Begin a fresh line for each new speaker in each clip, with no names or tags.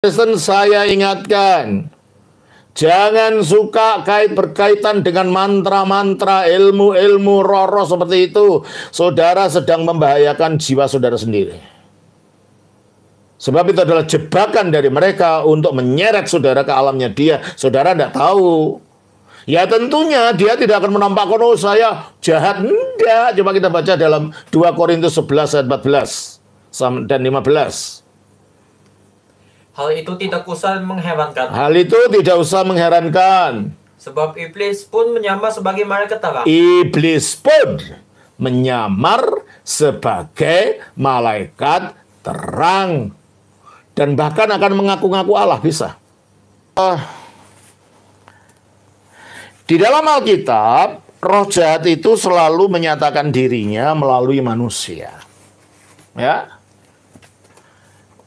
Kristen saya ingatkan, jangan suka kait berkaitan dengan mantra-mantra, ilmu-ilmu roro seperti itu. Saudara sedang membahayakan jiwa saudara sendiri. Sebab itu adalah jebakan dari mereka untuk menyeret saudara ke alamnya dia. Saudara tidak tahu. Ya tentunya dia tidak akan menampakkan, oh saya jahat. Enggak, coba kita baca dalam 2 Korintus 11 ayat 14 dan 15.
Hal itu tidak usah mengherankan. Hal
itu tidak usah mengherankan.
Sebab iblis pun menyamar sebagai malaikat terang.
Iblis pun menyamar sebagai malaikat terang dan bahkan akan mengaku-ngaku Allah bisa. Uh, di dalam Alkitab, roh jahat itu selalu menyatakan dirinya melalui manusia. Ya.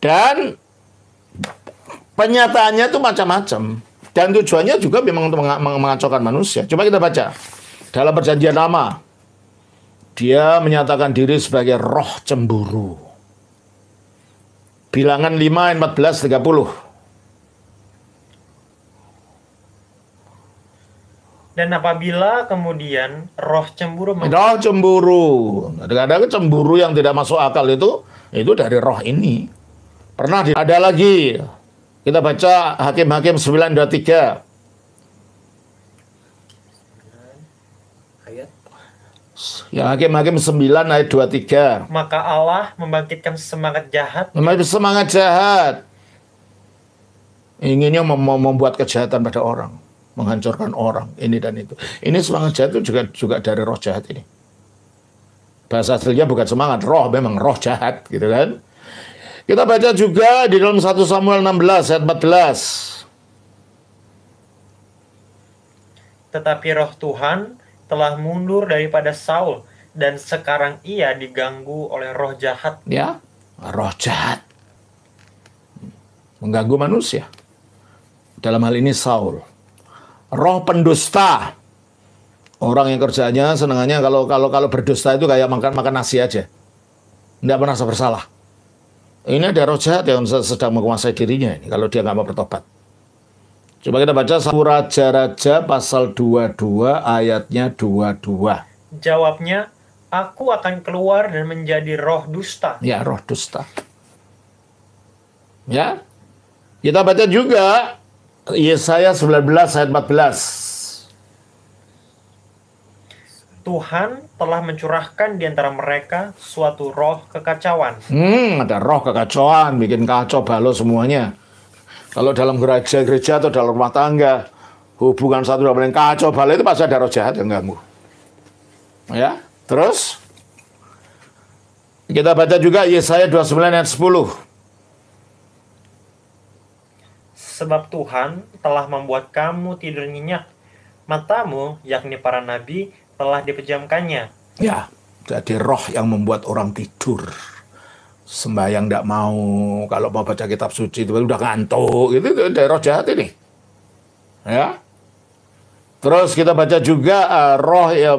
Dan Penyataannya itu macam-macam. Dan tujuannya juga memang untuk mengacaukan manusia. Coba kita baca. Dalam perjanjian lama, dia menyatakan diri sebagai roh cemburu. Bilangan 5, 14, 30.
Dan apabila kemudian roh cemburu roh
cemburu, kadang-kadang cemburu yang tidak masuk akal itu itu dari roh ini. Pernah ada lagi kita baca Hakim-Hakim 923. Yang Hakim-Hakim 9 ayat 23.
Maka Allah membangkitkan semangat jahat.
Membangkitkan semangat jahat. Inginnya mem membuat kejahatan pada orang. Menghancurkan orang. Ini dan itu. Ini semangat jahat itu juga, juga dari roh jahat ini. Bahasa aslinya bukan semangat. Roh memang roh jahat. Gitu kan. Kita baca juga di dalam 1 Samuel 16 ayat
14. Tetapi
roh Tuhan telah mundur daripada Saul dan sekarang ia diganggu oleh roh jahat.
Ya, roh jahat. Mengganggu manusia. Dalam hal ini Saul. Roh pendusta. Orang yang kerjanya senangnya kalau kalau kalau berdusta itu kayak makan makan nasi aja. Tidak merasa bersalah. Ini ada roh jahat yang sedang menguasai dirinya ini, kalau dia nggak mau bertobat. Coba kita baca satu Raja-Raja pasal 22 ayatnya 22.
Jawabnya, aku akan keluar dan menjadi roh dusta. Ya,
roh dusta. Ya. Kita baca juga Yesaya 19 ayat 14.
Tuhan telah mencurahkan di antara mereka suatu roh kekacauan.
Hmm, ada roh kekacauan, bikin kacau balo semuanya. Kalau dalam gereja-gereja atau dalam rumah tangga, hubungan satu sama lain kacau balo itu pasti ada roh jahat yang ganggu. Ya, terus kita baca juga Yesaya 29 ayat 10.
Sebab Tuhan telah membuat kamu tidur nyenyak, matamu yakni para nabi telah dipejamkannya.
Ya, jadi roh yang membuat orang tidur. sembahyang tidak mau, kalau mau baca kitab suci itu udah ngantuk, itu, dari roh jahat ini. Ya. Terus kita baca juga uh, roh ya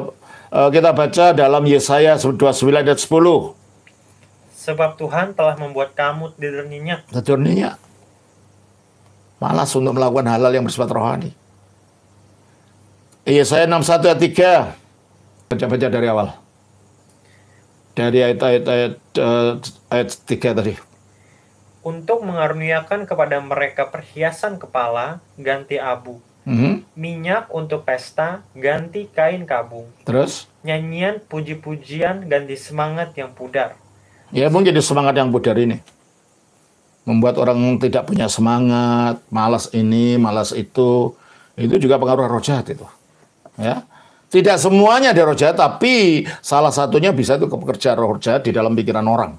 uh, kita baca dalam Yesaya 29 ayat 10.
Sebab Tuhan telah membuat kamu tidur nyenyak.
Tidur nyenyak. Malas untuk melakukan halal yang bersifat rohani. Yesaya 61 ayat 3. Baca-baca dari awal. Dari ayat-ayat ayat, ayat 3 eh, tadi.
Untuk mengaruniakan kepada mereka perhiasan kepala, ganti abu. Mm -hmm. Minyak untuk pesta, ganti kain kabung. Terus? Nyanyian, puji-pujian, ganti semangat yang pudar.
Ya, mungkin jadi semangat yang pudar ini membuat orang tidak punya semangat, malas ini, malas itu, itu juga pengaruh roh jahat itu. Ya. Tidak semuanya roja, tapi salah satunya bisa itu pekerja roja di dalam pikiran orang.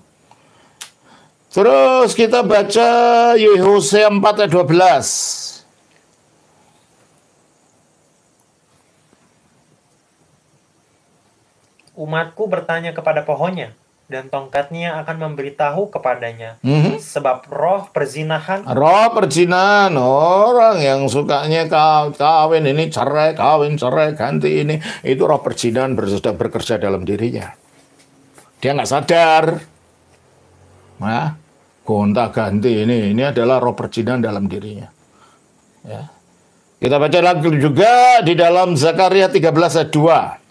Terus kita baca Yehosea 4 ayat 12.
Umatku bertanya kepada pohonnya, dan tongkatnya akan memberitahu kepadanya mm-hmm. sebab roh perzinahan roh
perzinahan orang yang sukanya kawin ini cerai kawin cerai ganti ini itu roh perzinahan sudah bekerja dalam dirinya dia nggak sadar nah gonta ganti ini ini adalah roh perzinahan dalam dirinya ya kita baca lagi juga di dalam Zakaria 13 ayat 2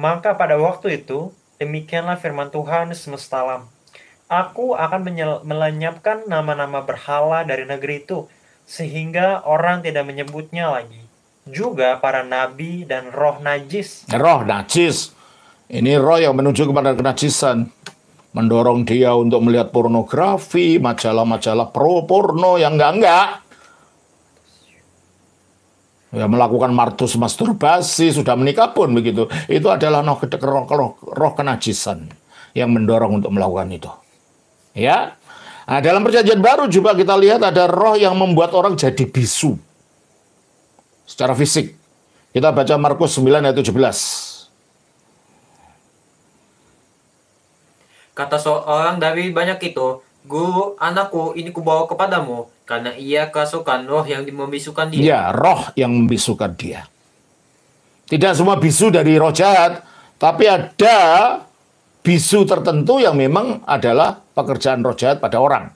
Maka pada waktu itu, demikianlah firman Tuhan semesta alam. Aku akan melenyapkan nama-nama berhala dari negeri itu, sehingga orang tidak menyebutnya lagi. Juga para nabi dan roh najis. Roh
najis. Ini roh yang menuju kepada kenajisan. Mendorong dia untuk melihat pornografi, majalah-majalah pro-porno yang enggak-enggak ya, melakukan martus masturbasi sudah menikah pun begitu itu adalah roh, roh, roh, roh kenajisan yang mendorong untuk melakukan itu ya nah, dalam perjanjian baru juga kita lihat ada roh yang membuat orang jadi bisu secara fisik kita baca Markus 9 ayat 17
kata seorang dari banyak itu Guru, anakku, ini kubawa kepadamu, karena ia kerasukan roh yang membisukan dia. Ya,
roh yang membisukan dia. Tidak semua bisu dari roh jahat, tapi ada bisu tertentu yang memang adalah pekerjaan roh jahat pada orang.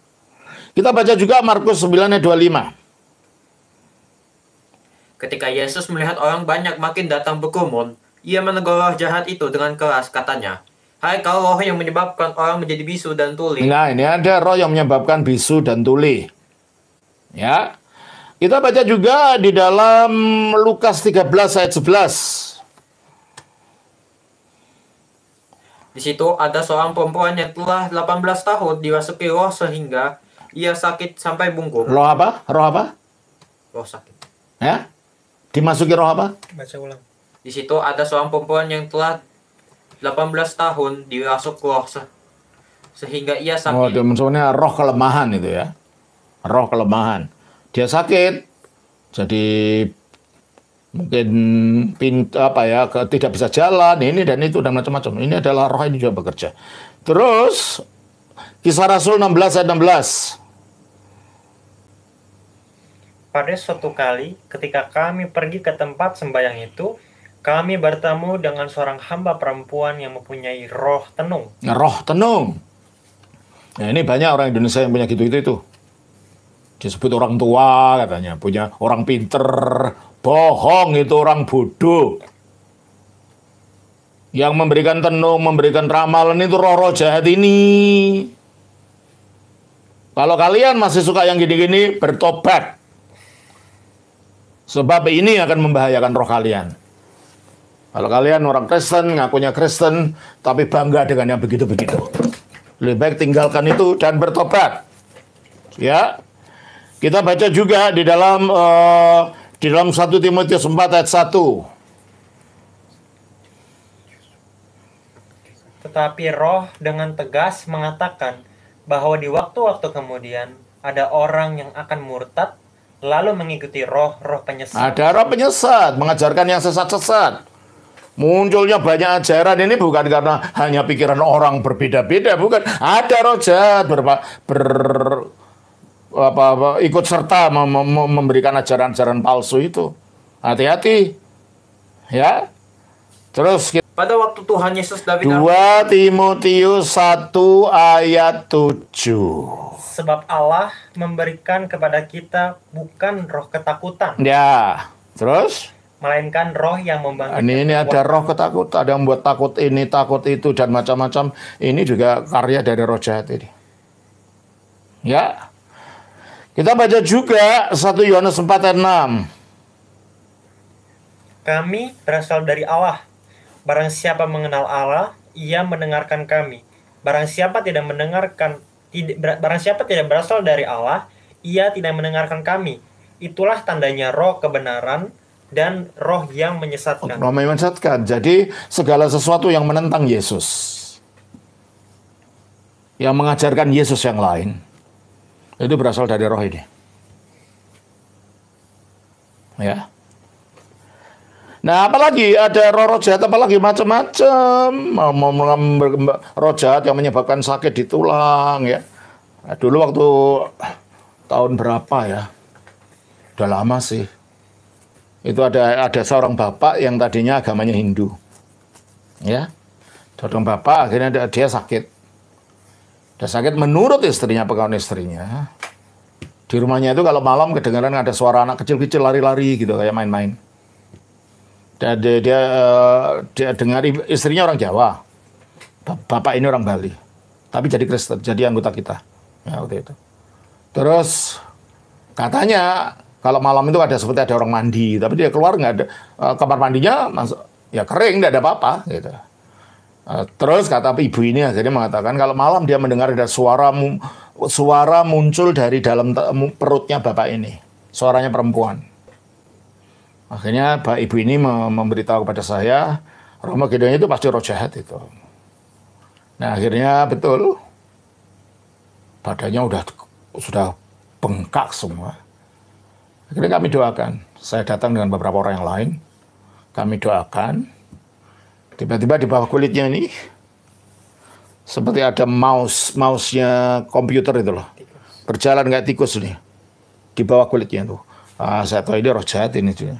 Kita baca juga Markus 9 ayat 25.
Ketika Yesus melihat orang banyak makin datang berkumun, ia menegur roh jahat itu dengan keras katanya, Hai kalau roh yang menyebabkan orang menjadi bisu dan tuli. Nah, ini
ada roh yang menyebabkan bisu dan tuli. Ya. Kita baca juga di dalam Lukas 13 ayat 11.
Di situ ada seorang perempuan yang telah 18 tahun dirasuki roh sehingga ia sakit sampai bungkuk. Roh
apa? Roh apa? Roh sakit. Ya? Dimasuki roh apa?
Baca ulang. Di situ ada seorang perempuan yang telah 18 tahun dirasuk roh se sehingga ia sakit. Oh,
maksudnya roh kelemahan itu ya. Roh kelemahan. Dia sakit. Jadi mungkin pint, apa ya ke, tidak bisa jalan ini dan itu dan macam-macam. Ini adalah roh ini juga bekerja. Terus kisah Rasul 16 ayat
16. Pada suatu kali ketika kami pergi ke tempat sembahyang itu, kami bertemu dengan seorang hamba perempuan yang mempunyai roh tenung. roh
tenung. Nah, ini banyak orang Indonesia yang punya gitu-gitu itu. Disebut orang tua katanya, punya orang pinter, bohong itu orang bodoh. Yang memberikan tenung, memberikan ramalan itu roh-roh jahat ini. Kalau kalian masih suka yang gini-gini, bertobat. Sebab ini akan membahayakan roh kalian. Kalau kalian orang Kristen, ngakunya Kristen, tapi bangga dengan yang begitu-begitu. Lebih baik tinggalkan itu dan bertobat. Ya. Kita baca juga di dalam uh, di dalam 1 Timotius 4 ayat 1.
Tetapi roh dengan tegas mengatakan bahwa di waktu-waktu kemudian ada orang yang akan murtad lalu mengikuti roh-roh penyesat. Ada
roh penyesat, mengajarkan yang sesat-sesat Munculnya banyak ajaran ini bukan karena hanya pikiran orang berbeda-beda, bukan. Ada rojat berapa ber, apa, apa, ikut serta mem, mem, memberikan ajaran-ajaran palsu itu. Hati-hati. Ya. Terus kita,
pada waktu Tuhan Yesus David 2
Timotius satu ayat tujuh
Sebab
Allah memberikan kepada kita bukan roh ketakutan.
Ya. Terus
melainkan roh yang membangkitkan. Ini, ini ada roh
ketakut, ada yang membuat takut ini, takut itu, dan macam-macam. Ini juga karya dari roh jahat ini. Ya. Kita baca juga 1 Yohanes 4 ayat 6.
Kami berasal dari Allah. Barang siapa mengenal Allah, ia mendengarkan kami. Barang siapa tidak mendengarkan tidak barang siapa tidak berasal dari Allah, ia tidak mendengarkan kami. Itulah tandanya roh kebenaran dan roh yang menyesatkan. Roh
yang menyesatkan. Jadi segala sesuatu yang menentang Yesus. Yang mengajarkan Yesus yang lain. Itu berasal dari roh ini. Ya. Nah, apalagi ada roh-roh jahat, apalagi macam-macam. Roh jahat yang menyebabkan sakit di tulang, ya. Nah, dulu waktu tahun berapa ya? Udah lama sih itu ada ada seorang bapak yang tadinya agamanya Hindu ya seorang bapak akhirnya dia, dia sakit dia sakit menurut istrinya pegawai istrinya di rumahnya itu kalau malam kedengaran ada suara anak kecil-kecil lari-lari gitu kayak main-main dia dia, dia, eh, dia dengar istrinya orang Jawa bapak ini orang Bali tapi jadi Kristen jadi anggota kita ya waktu itu terus katanya kalau malam itu ada seperti ada orang mandi, tapi dia keluar nggak ada eh, kamar mandinya masuk ya kering, tidak ada apa-apa gitu. Eh, terus kata ibu ini akhirnya mengatakan kalau malam dia mendengar ada suara suara muncul dari dalam perutnya bapak ini, suaranya perempuan. Akhirnya Pak Ibu ini memberitahu kepada saya, Romo Gideon itu pasti roh jahat itu. Nah akhirnya betul, badannya udah sudah bengkak semua. Akhirnya kami doakan. Saya datang dengan beberapa orang yang lain. Kami doakan. Tiba-tiba di bawah kulitnya ini seperti ada mouse, mouse-nya komputer itu loh. Berjalan kayak tikus ini Di bawah kulitnya tuh. Ah, saya tahu ini roh jahat ini. Tuh.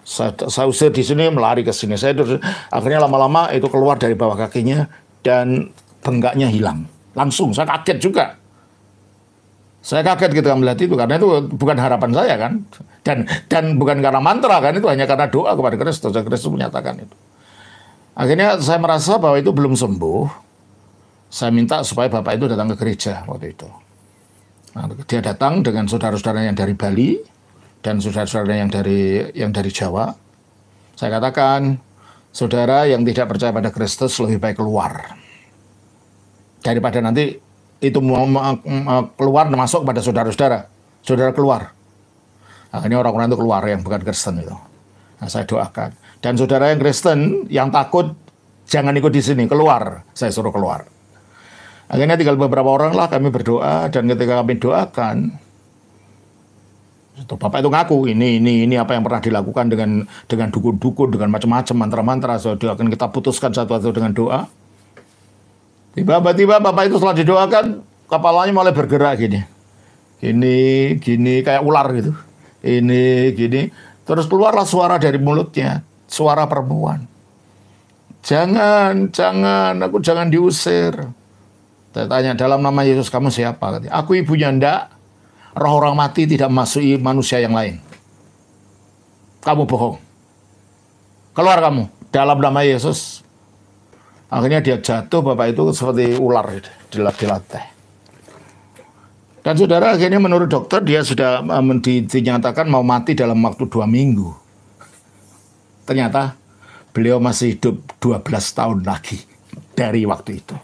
Saya, saya usir di sini, melari ke sini. Saya terus, akhirnya lama-lama itu keluar dari bawah kakinya dan bengkaknya hilang. Langsung, saya kaget juga. Saya kaget ketika melihat itu karena itu bukan harapan saya kan dan dan bukan karena mantra kan itu hanya karena doa kepada Kristus dan Kristus menyatakan itu. Akhirnya saya merasa bahwa itu belum sembuh. Saya minta supaya bapak itu datang ke gereja waktu itu. Nah, dia datang dengan saudara-saudara yang dari Bali dan saudara-saudara yang dari yang dari Jawa. Saya katakan, saudara yang tidak percaya pada Kristus lebih baik keluar daripada nanti itu mau keluar masuk pada saudara-saudara, saudara keluar. Akhirnya orang-orang itu keluar yang bukan Kristen itu. Nah, saya doakan. Dan saudara yang Kristen yang takut jangan ikut di sini, keluar. Saya suruh keluar. Akhirnya tinggal beberapa orang lah kami berdoa dan ketika kami doakan itu bapak itu ngaku ini ini ini apa yang pernah dilakukan dengan dengan dukun-dukun dengan macam-macam mantra-mantra so doakan kita putuskan satu satu dengan doa Tiba-tiba bapak itu setelah didoakan kepalanya mulai bergerak gini. Gini, gini kayak ular gitu. Ini, gini. Terus keluarlah suara dari mulutnya, suara perempuan. Jangan, jangan, aku jangan diusir. Saya tanya, dalam nama Yesus kamu siapa? Aku ibunya ndak, roh orang mati tidak masuki manusia yang lain. Kamu bohong. Keluar kamu, dalam nama Yesus Akhirnya dia jatuh, bapak itu seperti ular di lantai. Dan saudara akhirnya menurut dokter dia sudah um, dinyatakan mau mati dalam waktu dua minggu. Ternyata beliau masih hidup 12 tahun lagi dari waktu itu.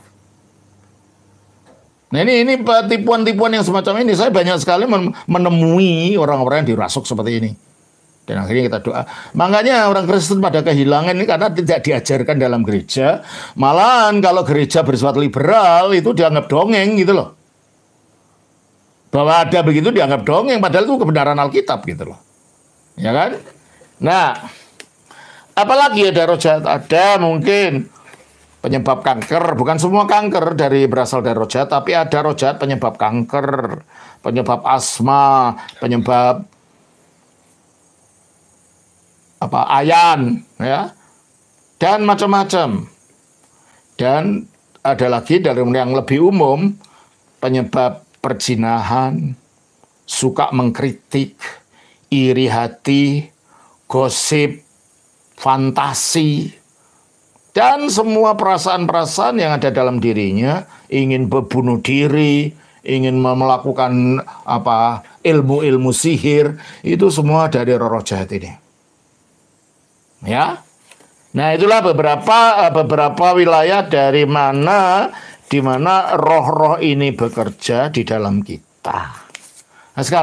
Nah ini ini tipuan-tipuan yang semacam ini saya banyak sekali menemui orang-orang yang dirasuk seperti ini. Dan akhirnya kita doa. Makanya orang Kristen pada kehilangan ini karena tidak diajarkan dalam gereja. Malahan kalau gereja bersifat liberal itu dianggap dongeng gitu loh. Bahwa ada begitu dianggap dongeng padahal itu kebenaran Alkitab gitu loh. Ya kan? Nah, apalagi ada jahat ada mungkin penyebab kanker, bukan semua kanker dari berasal dari jahat, tapi ada jahat penyebab kanker, penyebab asma, penyebab apa ayan ya dan macam-macam dan ada lagi dari yang lebih umum penyebab perzinahan suka mengkritik iri hati gosip fantasi dan semua perasaan-perasaan yang ada dalam dirinya ingin berbunuh diri ingin melakukan apa ilmu-ilmu sihir itu semua dari roh jahat ini Ya. Nah, itulah beberapa eh, beberapa wilayah dari mana di mana roh-roh ini bekerja di dalam kita. Nah, sekarang